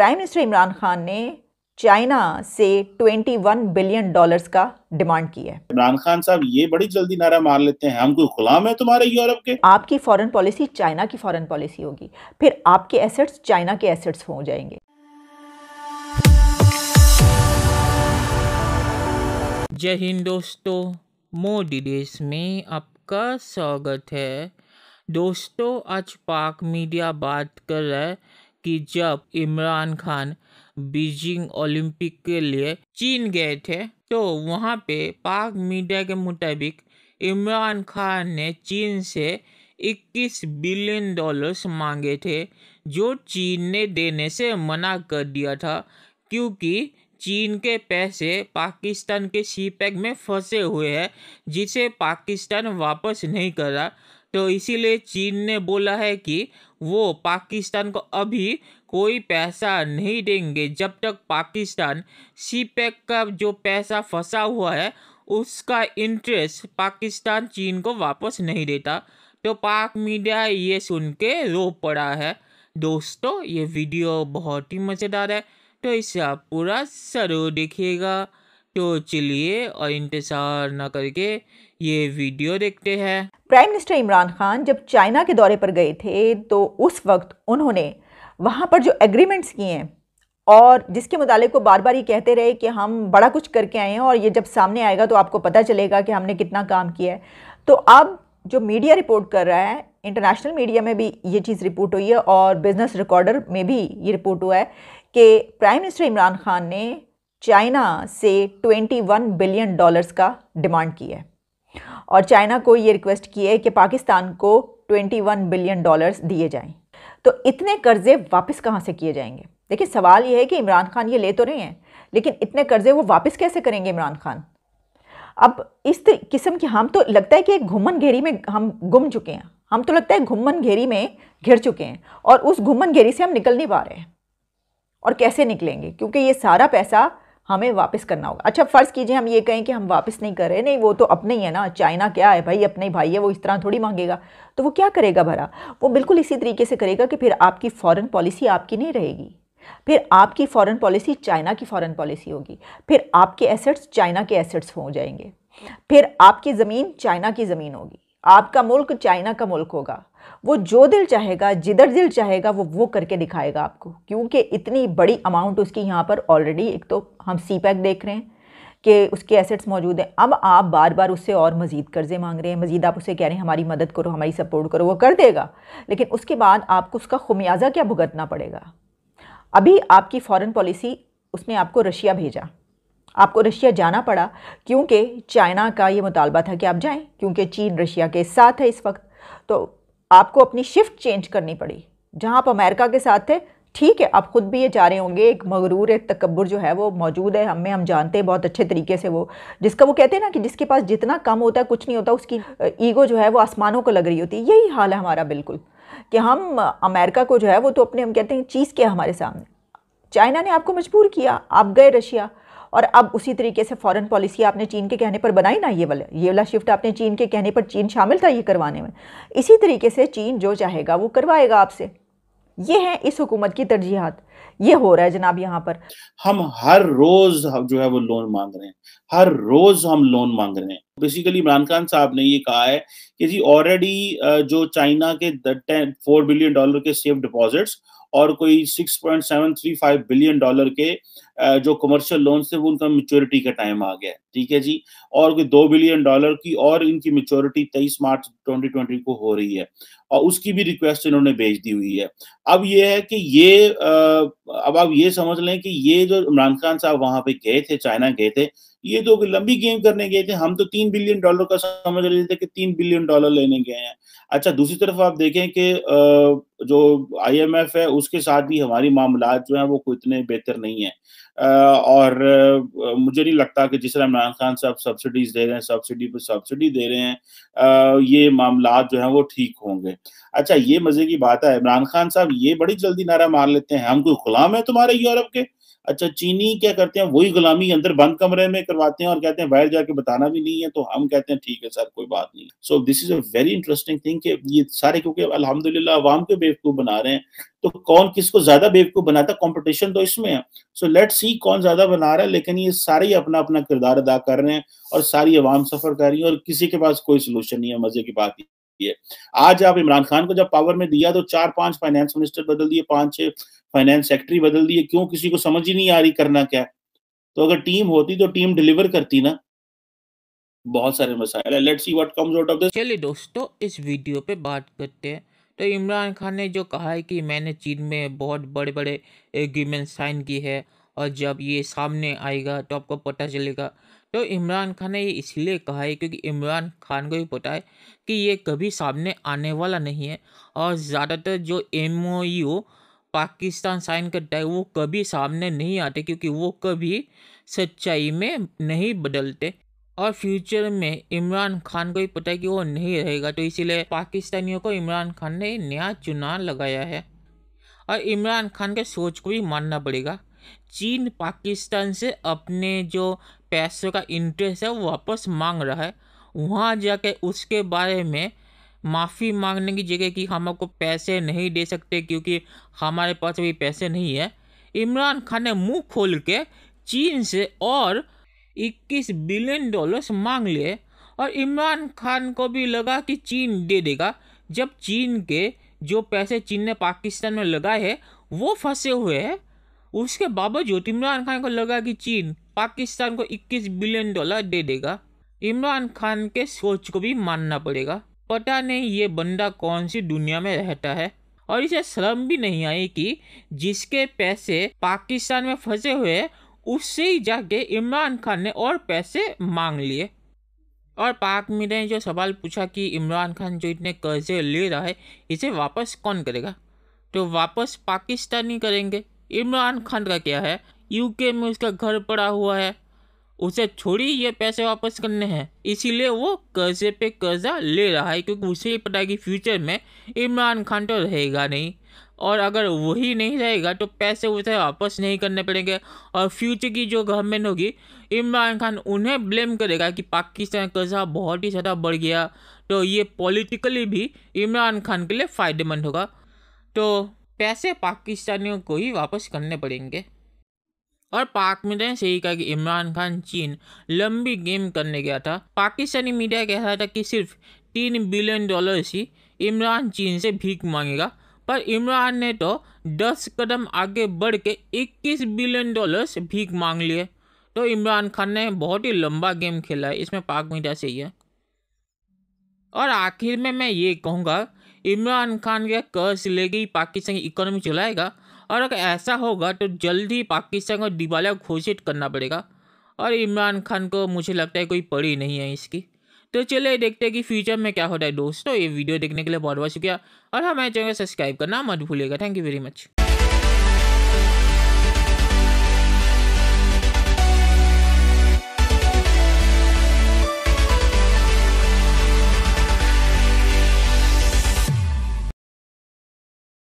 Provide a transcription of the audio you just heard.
prime minister Imran Khan ने China से 21 billion dollars का डिमांड किया है इमरान खान साहब ये बड़ी जल्दी नारा मार लेते हैं हम कोई गुलाम है तुम्हारे यूरोप के आपकी फॉरेन पॉलिसी चाइना की फॉरेन पॉलिसी होगी फिर आपके एसेट्स चाइना के एसेट्स हो जाएंगे जय हिंद दोस्तों मोदी देश में आपका स्वागत है दोस्तों आज पाक मीडिया बात कर रहा है कि जब इमरान खान बीजिंग ओलंपिक के लिए चीन गए थे तो वहाँ पे पाक मीडिया के मुताबिक इमरान खान ने चीन से 21 बिलियन डॉलर्स मांगे थे जो चीन ने देने से मना कर दिया था क्योंकि चीन के पैसे पाकिस्तान के सी पैक में फंसे हुए हैं जिसे पाकिस्तान वापस नहीं करा तो इसीलिए चीन ने बोला है कि वो पाकिस्तान को अभी कोई पैसा नहीं देंगे जब तक पाकिस्तान सी पैक का जो पैसा फंसा हुआ है उसका इंटरेस्ट पाकिस्तान चीन को वापस नहीं देता तो पाक मीडिया ये सुन के रो पड़ा है दोस्तों ये वीडियो बहुत ही मज़ेदार है तो इसे आप पूरा ज़रूर देखिएगा तो चलिए और इंतज़ार न करके ये वीडियो देखते हैं प्राइम मिनिस्टर इमरान खान जब चाइना के दौरे पर गए थे तो उस वक्त उन्होंने वहाँ पर जो एग्रीमेंट्स किए हैं और जिसके मुतालिक वो बार बार ये कहते रहे कि हम बड़ा कुछ करके आए हैं और ये जब सामने आएगा तो आपको पता चलेगा कि हमने कितना काम किया है तो अब जो मीडिया रिपोर्ट कर रहा है इंटरनेशनल मीडिया में भी ये चीज़ रिपोर्ट हुई है और बिज़नेस रिकॉर्डर में भी ये रिपोर्ट हुआ है कि प्राइम मिनिस्टर इमरान खान ने चाइना से 21 बिलियन डॉलर्स का डिमांड की है और चाइना को ये रिक्वेस्ट की है कि पाकिस्तान को 21 बिलियन डॉलर्स दिए जाएं तो इतने कर्जे वापस कहाँ से किए जाएंगे देखिए सवाल ये है कि इमरान खान ये ले तो रहे हैं लेकिन इतने कर्जे वो वापस कैसे करेंगे इमरान खान अब इस किस्म की हम तो लगता है कि एक घुमन घेरी में हम गुम चुके हैं हम तो लगता है घुमन घेरी में घिर चुके हैं और उस घुमन घेरी से हम निकल नहीं पा रहे हैं और कैसे निकलेंगे क्योंकि ये सारा पैसा हमें वापस करना होगा अच्छा फ़र्ज़ कीजिए हम ये कहें कि हम वापस नहीं कर रहे नहीं वो तो अपने ही है ना चाइना क्या है भाई अपने भाई है वो इस तरह थोड़ी मांगेगा तो वो क्या करेगा भरा वो बिल्कुल इसी तरीके से करेगा कि फिर आपकी फ़ॉरन पॉलिसी आपकी नहीं रहेगी फिर आपकी फ़ॉरन पॉलिसी चाइना की फ़ॉरन पॉलिसी होगी फिर आपके एसेट्स चाइना के एसेट्स हो जाएंगे फिर आपकी ज़मीन चाइना की ज़मीन होगी आपका मुल्क चाइना का मुल्क होगा वो जो दिल चाहेगा जिधर दिल चाहेगा वो वो करके दिखाएगा आपको क्योंकि इतनी बड़ी अमाउंट उसकी यहाँ पर ऑलरेडी एक तो हम सी पैक e देख रहे हैं कि उसके एसेट्स मौजूद हैं अब आप बार बार उससे और मज़ीद कर्ज़े मांग रहे हैं मज़ीद आप उसे कह रहे हैं हमारी मदद करो हमारी सपोर्ट करो वो कर देगा लेकिन उसके बाद आपको उसका खुमियाजा क्या भुगतना पड़ेगा अभी आपकी फ़ॉरेन पॉलिसी उसने आपको रशिया भेजा आपको रशिया जाना पड़ा क्योंकि चाइना का ये मुतालबा था कि आप जाएं क्योंकि चीन रशिया के साथ है इस वक्त तो आपको अपनी शिफ्ट चेंज करनी पड़ी जहाँ आप अमेरिका के साथ थे ठीक है आप ख़ुद भी ये जा रहे होंगे एक मगरूर एक तकबर जो है वो मौजूद है हमें हम जानते हैं बहुत अच्छे तरीके से वो जिसका वो कहते हैं ना कि जिसके पास जितना कम होता है कुछ नहीं होता उसकी ईगो जो है वो आसमानों को लग रही होती है यही हाल है हमारा बिल्कुल कि हम अमेरिका को जो है वो तो अपने हम कहते हैं चीज़ के हमारे सामने चाइना ने आपको मजबूर किया आप गए रशिया और अब उसी तरीके से फॉरेन पॉलिसी आपने चीन के कहने पर बनाई ना ये वाला ये वाला शिफ्ट आपने चीन के कहने पर चीन शामिल था ये करवाने में इसी तरीके से चीन जो चाहेगा वो करवाएगा आपसे ये हैं इस हुकूमत की तरजीहत ये हो रहा है जनाब यहाँ पर हम हर रोज जो है वो लोन मांग रहे हैं हर रोज हम लोन मांग रहे हैं बेसिकली इमरान खान साहब ने ये कहा है कि जी ऑलरेडी जो चाइना के फोर बिलियन डॉलर के सेफ डिपॉजिट्स और कोई 6.735 बिलियन डॉलर के जो कमर्शियल लोन थे वो उनका मेच्योरिटी का टाइम आ गया ठीक है जी और कोई दो बिलियन डॉलर की और इनकी मेच्योरिटी 23 मार्च 2020 को हो रही है और उसकी भी रिक्वेस्ट इन्होंने भेज दी हुई है अब ये है कि ये अब आप ये समझ लें कि ये जो इमरान खान साहब वहां पे गए थे चाइना गए थे ये तो लंबी गेम करने गए थे हम तो तीन बिलियन डॉलर का समझ रहे थे कि तीन बिलियन डॉलर लेने गए हैं अच्छा दूसरी तरफ आप देखें कि जो आईएमएफ है उसके साथ भी हमारी मामला जो है वो कोई इतने बेहतर नहीं है और मुझे नहीं लगता कि जिस तरह इमरान खान साहब सब्सिडीज दे रहे हैं सब्सिडी पर सब्सिडी दे रहे हैं ये मामला जो है वो ठीक होंगे अच्छा ये मज़े की बात है इमरान खान साहब ये बड़ी जल्दी नारा मार लेते हैं हम कोई गुलाम है तुम्हारे यूरोप के अच्छा चीनी क्या करते हैं वही गुलामी अंदर बंद कमरे में करवाते हैं और कहते हैं बाहर जाके बताना भी नहीं है तो हम कहते हैं ठीक है सर कोई बात नहीं so this is a very interesting thing कि ये सारे क्योंकि अलहमदिल्ला अवाम के बेवकूफ़ बना रहे हैं तो कौन किसको ज्यादा बेवकूफ़ बनाता कॉम्पिटिशन तो इसमें है सो लेट सी कौन ज्यादा बना रहा है लेकिन ये सारे ही अपना अपना किरदार अदा कर रहे हैं और सारी अवाम सफर कर रही है और किसी के पास कोई सोल्यूशन नहीं है मजे की बात है आज आप इमरान खान को जब पावर में दिया तो चार पांच फाइनेंस मिनिस्टर बदल दिए पांच छह फाइनेंस सेक्रेटरी बदल दिए क्यों किसी को समझ ही नहीं आ रही करना क्या तो अगर टीम होती तो टीम डिलीवर करती ना बहुत सारे मसाइल है let's see what comes out of this चलिए दोस्तों इस वीडियो पे बात करते हैं तो इमरान खान ने जो कहा है कि मैंने चीन में बहुत बड़े बड़े एग्रीमेंट साइन की है और जब ये सामने आएगा तो आपको पता चलेगा तो इमरान खान ने ये इसलिए कहा है क्योंकि इमरान खान को भी पता है कि ये कभी सामने आने वाला नहीं है और ज़्यादातर जो एम पाकिस्तान साइन करता है वो कभी सामने नहीं आते क्योंकि वो कभी सच्चाई में नहीं बदलते और फ्यूचर में इमरान खान को ही पता है कि वो नहीं रहेगा तो इसीलिए पाकिस्तानियों को इमरान खान ने नया चुनाव लगाया है और इमरान खान के सोच को भी मानना पड़ेगा चीन पाकिस्तान से अपने जो पैसों का इंटरेस्ट है वो वापस मांग रहा है वहाँ जाके उसके बारे में माफ़ी मांगने की जगह कि हम आपको पैसे नहीं दे सकते क्योंकि हमारे पास अभी पैसे नहीं है इमरान खान ने मुंह खोल के चीन से और 21 बिलियन डॉलर्स मांग लिए और इमरान खान को भी लगा कि चीन दे देगा जब चीन के जो पैसे चीन ने पाकिस्तान में लगाए हैं वो फंसे हुए हैं उसके बावजूद इमरान खान को लगा कि चीन पाकिस्तान को 21 बिलियन डॉलर दे देगा इमरान खान के सोच को भी मानना पड़ेगा पता नहीं ये बंदा कौन सी दुनिया में रहता है और इसे शर्म भी नहीं आई कि जिसके पैसे पाकिस्तान में फंसे हुए उससे ही जाके इमरान खान ने और पैसे मांग लिए और पाक मीर ने जो सवाल पूछा कि इमरान खान जो इतने कर्जे ले रहा है इसे वापस कौन करेगा तो वापस पाकिस्तानी करेंगे इमरान खान का क्या है यूके में उसका घर पड़ा हुआ है उसे छोड़ी ये पैसे वापस करने हैं इसीलिए वो कर्जे पे कर्जा ले रहा है क्योंकि उसे ही पता है कि फ्यूचर में इमरान खान तो रहेगा नहीं और अगर वही नहीं रहेगा तो पैसे उसे वापस नहीं करने पड़ेंगे और फ्यूचर की जो गवर्नमेंट होगी इमरान खान उन्हें ब्लेम करेगा कि पाकिस्तान कर्जा बहुत ही ज़्यादा बढ़ गया तो ये पॉलिटिकली भी इमरान खान के लिए फ़ायदेमंद होगा तो पैसे पाकिस्तानियों को ही वापस करने पड़ेंगे और पाक में ने सही कहा कि इमरान खान चीन लंबी गेम करने गया था पाकिस्तानी मीडिया कह रहा था कि सिर्फ तीन बिलियन डॉलर ही इमरान चीन से भीख मांगेगा पर इमरान ने तो दस कदम आगे बढ़ के इक्कीस बिलियन से भीख मांग लिए तो इमरान खान ने बहुत ही लंबा गेम खेला है इसमें पाक मीडिया सही है और आखिर में मैं ये कहूँगा इमरान खान का कर्ज लेगी पाकिस्तान की इकोनॉमी चलाएगा और अगर ऐसा होगा तो जल्द ही पाकिस्तान को दिवालिया घोषित करना पड़ेगा और इमरान खान को मुझे लगता है कोई पड़ी नहीं है इसकी तो चलिए देखते हैं कि फ्यूचर में क्या होता है दोस्तों ये वीडियो देखने के लिए बहुत बहुत शुक्रिया और हमारे चैनल को सब्सक्राइब करना मत भूलिएगा थैंक यू वेरी मच